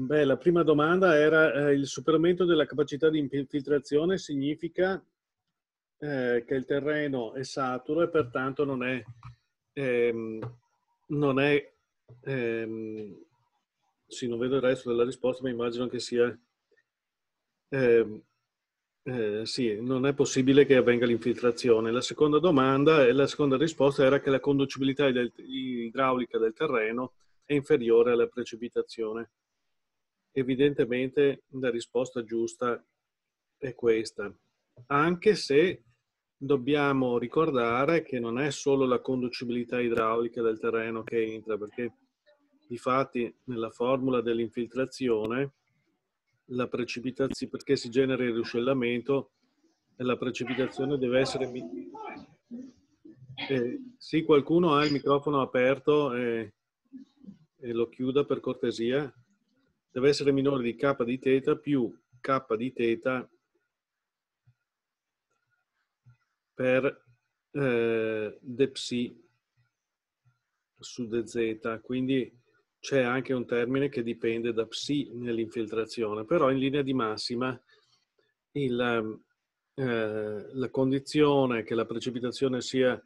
Beh, la prima domanda era eh, il superamento della capacità di infiltrazione significa eh, che il terreno è saturo e pertanto non è, ehm, non è ehm, sì, non vedo il resto della risposta, ma immagino che sia ehm, eh, sì, non è possibile che avvenga l'infiltrazione. La seconda domanda e la seconda risposta era che la conducibilità idraulica del terreno è inferiore alla precipitazione. Evidentemente la risposta giusta è questa, anche se dobbiamo ricordare che non è solo la conducibilità idraulica del terreno che entra, perché di fatti nella formula dell'infiltrazione la precipitazione, perché si genera il ruscellamento, la precipitazione deve essere... Eh, sì, qualcuno ha il microfono aperto e, e lo chiuda per cortesia deve essere minore di k di teta più k di teta per eh, depsi su dz, quindi c'è anche un termine che dipende da psi nell'infiltrazione, però in linea di massima il, eh, la condizione che la precipitazione sia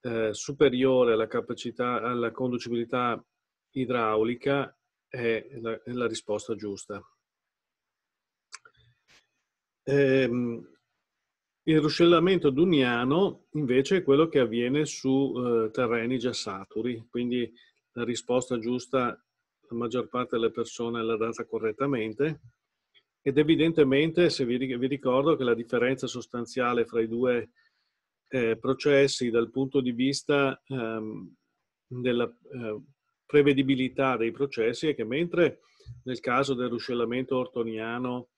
eh, superiore alla capacità, alla conducibilità idraulica è la, è la risposta giusta. Ehm, il ruscellamento duniano invece è quello che avviene su eh, terreni già saturi, quindi la risposta giusta la maggior parte delle persone l'ha data correttamente ed evidentemente, se vi, vi ricordo, che la differenza sostanziale fra i due eh, processi dal punto di vista ehm, della eh, prevedibilità dei processi è che mentre nel caso del ruscellamento ortoniano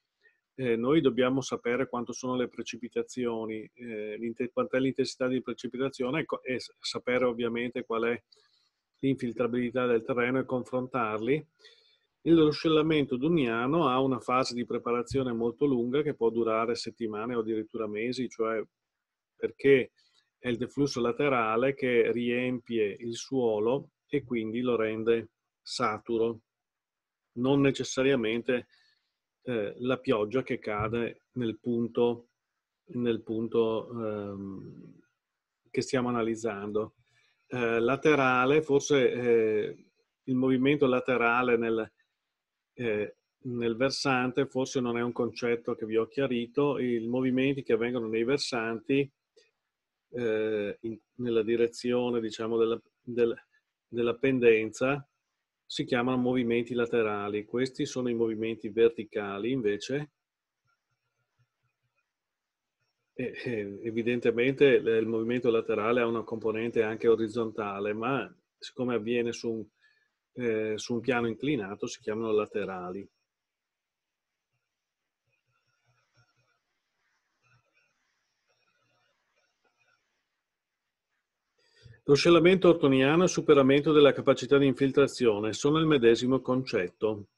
eh, noi dobbiamo sapere quanto sono le precipitazioni, eh, quant'è l'intensità di precipitazione ecco, e, e sapere ovviamente qual è l'infiltrabilità del terreno e confrontarli. Il ruscellamento duniano ha una fase di preparazione molto lunga che può durare settimane o addirittura mesi, cioè perché è il deflusso laterale che riempie il suolo e quindi lo rende saturo. Non necessariamente eh, la pioggia che cade nel punto, nel punto ehm, che stiamo analizzando. Eh, laterale, forse eh, il movimento laterale nel, eh, nel versante forse non è un concetto che vi ho chiarito, i movimenti che avvengono nei versanti eh, in, nella direzione diciamo, della, del, della pendenza si chiamano movimenti laterali. Questi sono i movimenti verticali invece. E, evidentemente il movimento laterale ha una componente anche orizzontale, ma siccome avviene su un, eh, su un piano inclinato si chiamano laterali. Lo scellamento ortoniano e superamento della capacità di infiltrazione sono il medesimo concetto.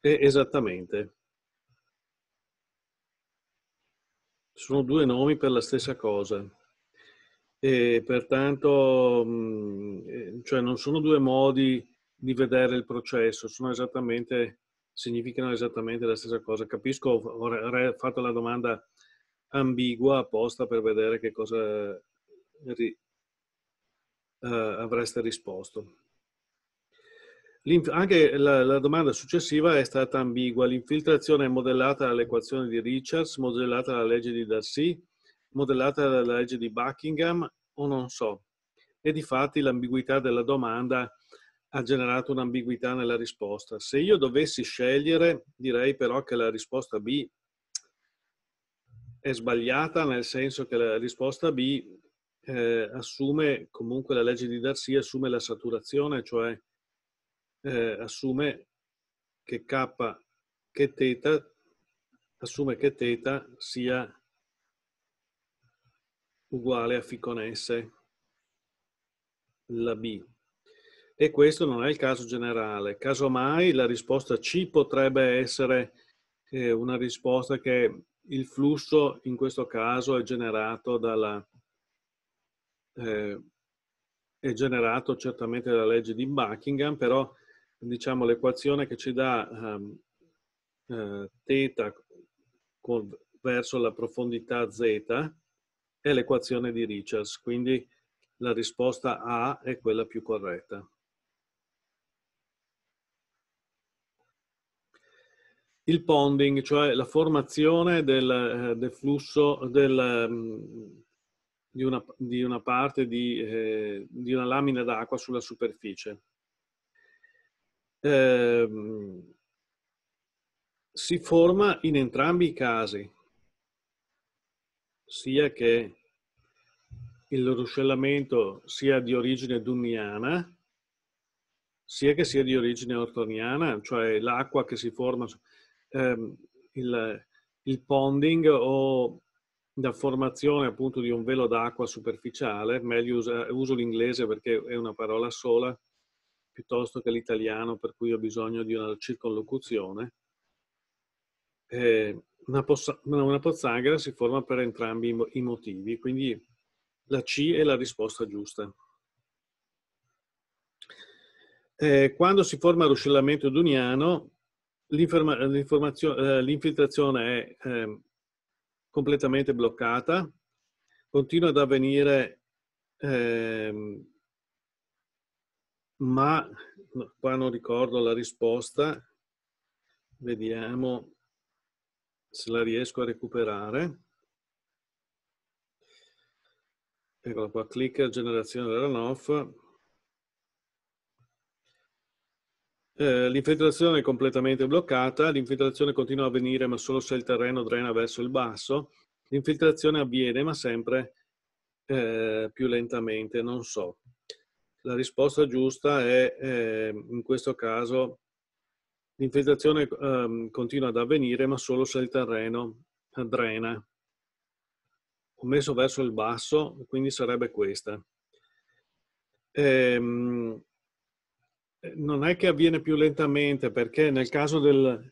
E esattamente. Sono due nomi per la stessa cosa. E pertanto, mm, cioè non sono due modi di vedere il processo, sono esattamente, significano esattamente la stessa cosa. Capisco, ho fatto la domanda ambigua apposta per vedere che cosa eh, avreste risposto. anche la, la, domanda successiva è stata ambigua. L'infiltrazione è modellata dall'equazione di Richards, modellata dalla legge di Darcy, modellata dalla legge di Buckingham o non so. E di fatti l'ambiguità della domanda ha generato un'ambiguità nella risposta. Se io dovessi scegliere, direi però che la risposta B è sbagliata, nel senso che la risposta B eh, assume comunque la legge di Darcy, assume la saturazione, cioè eh, assume che K, che teta assume che θ sia uguale a φ con S, la B. E questo non è il caso generale. Casomai la risposta C potrebbe essere eh, una risposta che il flusso in questo caso è generato dalla, eh, è generato certamente dalla legge di Buckingham, però diciamo l'equazione che ci dà um, eh, θ con, verso la profondità z è l'equazione di Richards, quindi la risposta A è quella più corretta. Il ponding, cioè la formazione del, eh, del flusso, del, mm, di una, di una parte di, eh, di, una lamina d'acqua sulla superficie. Eh, si forma in entrambi i casi, sia che il ruscellamento sia di origine dunniana, sia che sia di origine ortoniana, cioè l'acqua che si forma, ehm, il, il ponding o da formazione appunto di un velo d'acqua superficiale, meglio usa, uso l'inglese perché è una parola sola, piuttosto che l'italiano per cui ho bisogno di una circonlocuzione. Eh, una, possa, una pozzanghera si forma per entrambi i motivi, quindi la C è la risposta giusta. Eh, quando si forma il ruscellamento duniano, eh, l'infiltrazione è eh, completamente bloccata, continua ad avvenire, eh, ma qua non ricordo la risposta, vediamo se la riesco a recuperare. Eccola qua, clicker generazione della NOF. Eh, l'infiltrazione è completamente bloccata, l'infiltrazione continua a avvenire ma solo se il terreno drena verso il basso, l'infiltrazione avviene ma sempre eh, più lentamente, non so. La risposta giusta è eh, in questo caso l'infiltrazione ehm, continua ad avvenire ma solo se il terreno drena. Ho messo verso il basso, quindi sarebbe questa. Ehm, eh, non è che avviene più lentamente perché nel caso del,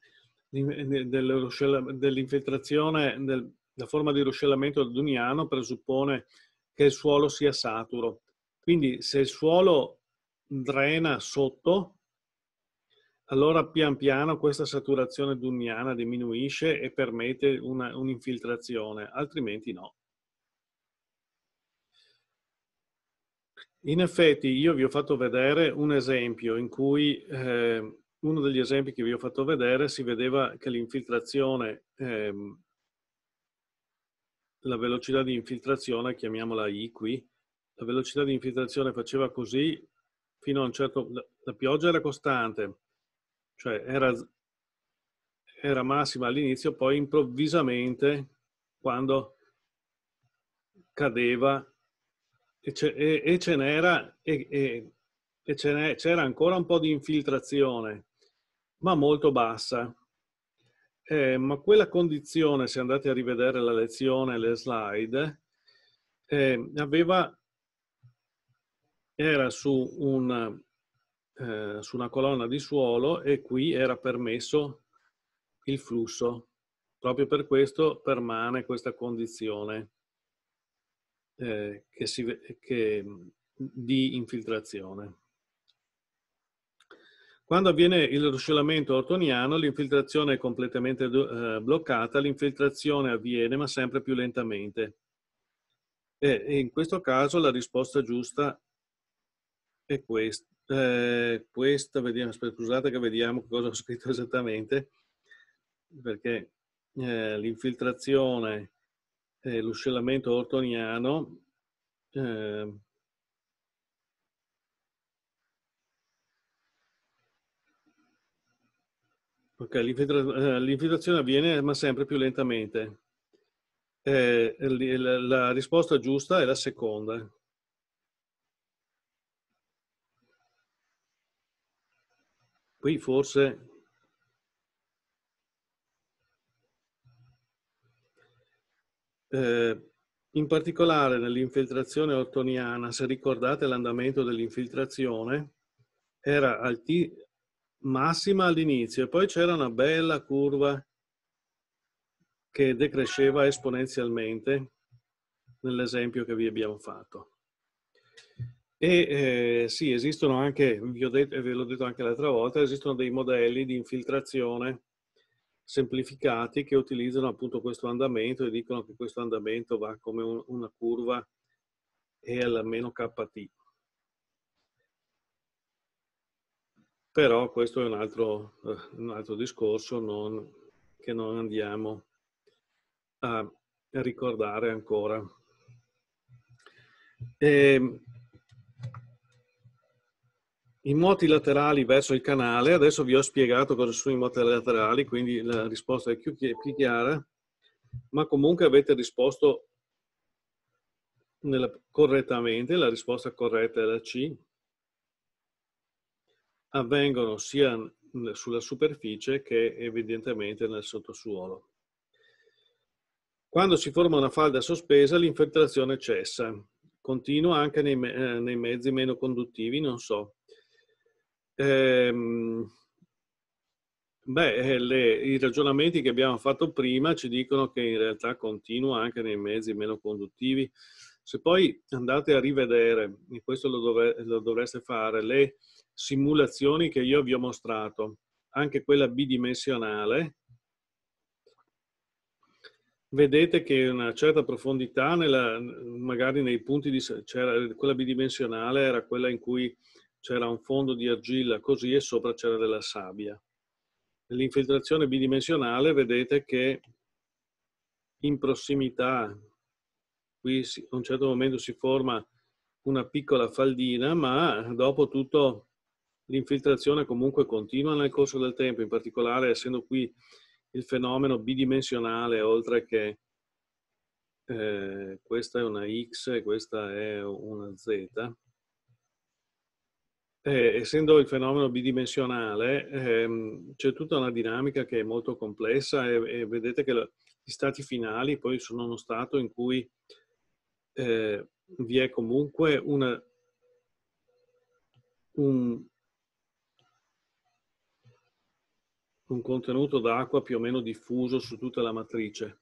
dell'infiltrazione, del, la forma di ruscellamento duniano presuppone che il suolo sia saturo. Quindi se il suolo drena sotto, allora pian piano questa saturazione duniana diminuisce e permette un'infiltrazione, altrimenti no. In effetti io vi ho fatto vedere un esempio in cui eh, uno degli esempi che vi ho fatto vedere si vedeva che l'infiltrazione, ehm, la velocità di infiltrazione, chiamiamola I qui, la velocità di infiltrazione faceva così fino a un certo... La pioggia era costante, cioè era, era massima all'inizio, poi improvvisamente quando cadeva e, ce, e, e ce n'era e, e, e c'era ancora un po' di infiltrazione, ma molto bassa. Eh, ma quella condizione, se andate a rivedere la lezione, le slide, eh, aveva, era su, un, eh, su una colonna di suolo e qui era permesso il flusso. Proprio per questo permane questa condizione. Eh, che si, che, di infiltrazione. Quando avviene il ruscellamento ortoniano, l'infiltrazione è completamente eh, bloccata, l'infiltrazione avviene ma sempre più lentamente. E, e in questo caso la risposta giusta è questa. Eh, questa vediamo, scusate che vediamo cosa ho scritto esattamente, perché eh, l'infiltrazione eh, l'uscellamento ortoniano ehm, eh, Okay, l'infiltrazione avviene ma sempre più lentamente. Eh, la risposta giusta è la seconda. Qui forse Eh, in particolare nell'infiltrazione ottoniana, se ricordate l'andamento dell'infiltrazione, era al massima all'inizio e poi c'era una bella curva che decresceva esponenzialmente nell'esempio che vi abbiamo fatto. E eh, sì, esistono anche, vi ho detto, e ve l'ho detto anche l'altra volta, esistono dei modelli di infiltrazione semplificati che utilizzano appunto questo andamento e dicono che questo andamento va come un, una curva e EL meno KT. Però questo è un altro, eh, un altro discorso non, che non andiamo a ricordare ancora. E, ehm, i moti laterali verso il canale, adesso vi ho spiegato cosa sono i moti laterali, quindi la risposta è più, più chiara, ma comunque avete risposto nella, correttamente, la risposta corretta è la C. Avvengono sia sulla superficie che evidentemente nel sottosuolo. Quando si forma una falda sospesa l'infiltrazione cessa, continua anche nei, eh, nei mezzi meno conduttivi, non so, Ehm, beh, eh, le, i ragionamenti che abbiamo fatto prima ci dicono che in realtà continua anche nei mezzi meno conduttivi. Se poi andate a rivedere, e questo lo, dove, lo dovreste fare, le simulazioni che io vi ho mostrato, anche quella bidimensionale, vedete che una certa profondità, nella, magari nei punti di... Cioè quella bidimensionale era quella in cui c'era un fondo di argilla così e sopra c'era della sabbia. Nell'infiltrazione bidimensionale vedete che in prossimità, qui a un certo momento si forma una piccola faldina, ma dopo tutto l'infiltrazione comunque continua nel corso del tempo, in particolare essendo qui il fenomeno bidimensionale, oltre che eh, questa è una X e questa è una Z, eh, essendo il fenomeno bidimensionale, ehm, c'è tutta una dinamica che è molto complessa e, e vedete che la, gli stati finali poi sono uno stato in cui eh, vi è comunque una, un, un contenuto d'acqua più o meno diffuso su tutta la matrice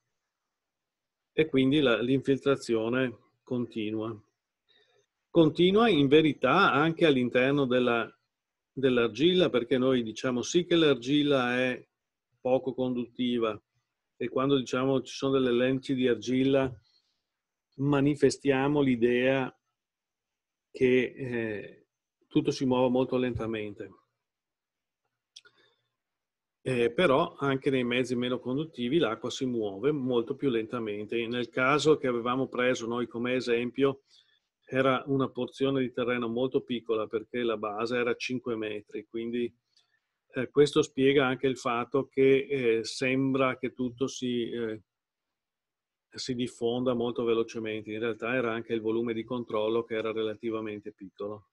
e quindi l'infiltrazione continua continua in verità anche all'interno della, dell'argilla, perché noi diciamo sì che l'argilla è poco conduttiva e quando diciamo ci sono delle lenti di argilla manifestiamo l'idea che eh, tutto si muove molto lentamente. Eh, però anche nei mezzi meno conduttivi l'acqua si muove molto più lentamente. Nel caso che avevamo preso noi come esempio, era una porzione di terreno molto piccola perché la base era 5 metri, quindi eh, questo spiega anche il fatto che eh, sembra che tutto si, eh, si, diffonda molto velocemente, in realtà era anche il volume di controllo che era relativamente piccolo.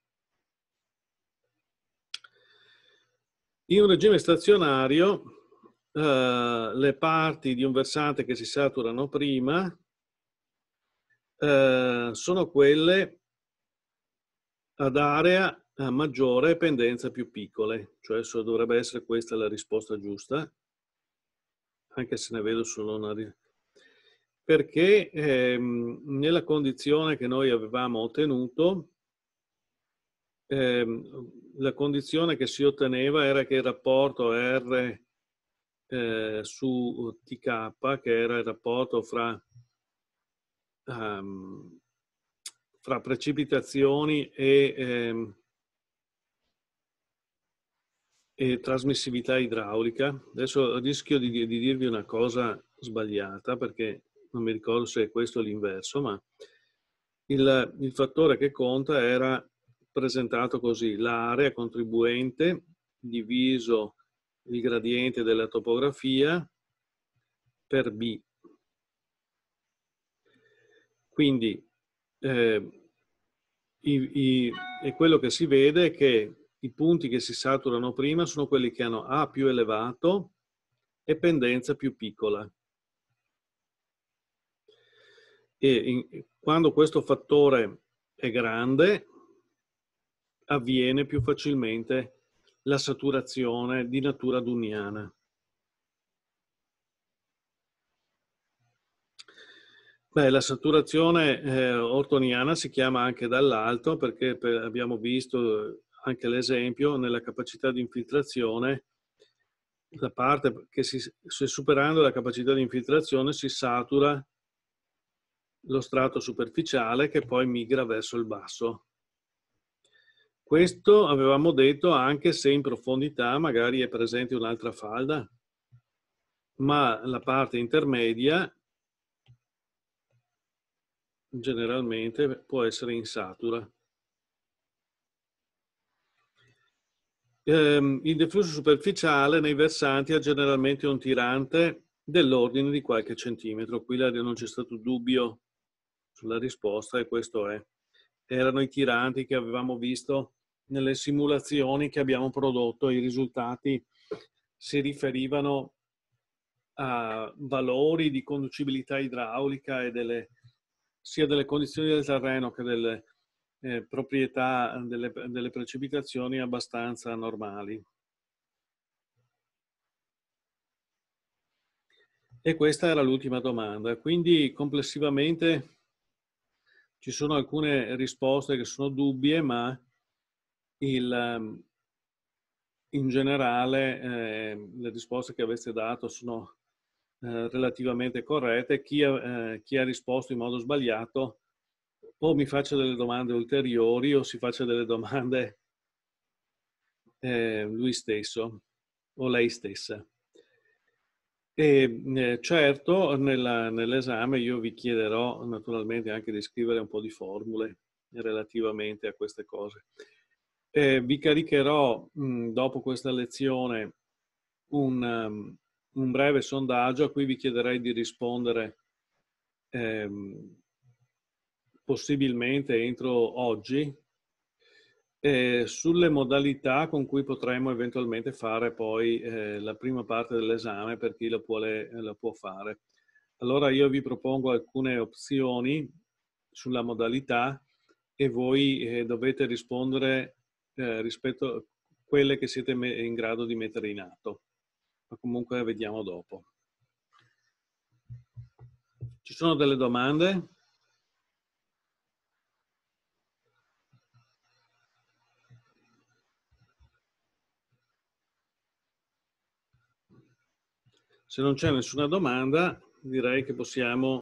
In un regime stazionario eh, le parti di un versante che si saturano prima eh, sono quelle ad area eh, maggiore e pendenza più piccole, cioè dovrebbe essere questa la risposta giusta, anche se ne vedo solo una perché ehm, nella condizione che noi avevamo ottenuto, ehm, la condizione che si otteneva era che il rapporto R eh, su TK, che era il rapporto fra um, fra precipitazioni e, eh, e, trasmissività idraulica. Adesso rischio di, di, dirvi una cosa sbagliata perché non mi ricordo se è questo l'inverso, ma il, il fattore che conta era presentato così, l'area contribuente diviso il gradiente della topografia per B, quindi eh, i, i, e quello che si vede è che i punti che si saturano prima sono quelli che hanno A più elevato e pendenza più piccola. E in, quando questo fattore è grande, avviene più facilmente la saturazione di natura duniana. Beh, la saturazione eh, ortoniana si chiama anche dall'alto perché per, abbiamo visto eh, anche l'esempio nella capacità di infiltrazione, la parte che si, se superando la capacità di infiltrazione si satura lo strato superficiale che poi migra verso il basso. Questo avevamo detto anche se in profondità magari è presente un'altra falda, ma la parte intermedia generalmente può essere insatura. Ehm, il deflusso superficiale nei versanti ha generalmente un tirante dell'ordine di qualche centimetro. Qui non c'è stato dubbio sulla risposta e questo è. Erano i tiranti che avevamo visto nelle simulazioni che abbiamo prodotto. I risultati si riferivano a valori di conducibilità idraulica e delle sia delle condizioni del terreno che delle eh, proprietà delle, delle precipitazioni abbastanza normali. E questa era l'ultima domanda. Quindi complessivamente ci sono alcune risposte che sono dubbie, ma il, ehm, in generale eh, le risposte che avete dato sono eh, relativamente corrette, chi ha, eh, chi ha risposto in modo sbagliato o mi faccia delle domande ulteriori o si faccia delle domande eh, lui stesso o lei stessa. E eh, certo nell'esame io vi chiederò naturalmente anche di scrivere un po' di formule relativamente a queste cose. Eh, vi caricherò mh, dopo questa lezione un, ehm, un breve sondaggio a cui vi chiederei di rispondere ehm, possibilmente entro oggi eh, sulle modalità con cui potremmo eventualmente fare poi eh, la prima parte dell'esame per chi la, vuole, eh, la può fare. Allora io vi propongo alcune opzioni sulla modalità e voi eh, dovete rispondere eh, rispetto a quelle che siete in grado di mettere in atto ma comunque vediamo dopo. Ci sono delle domande? Se non c'è nessuna domanda, direi che possiamo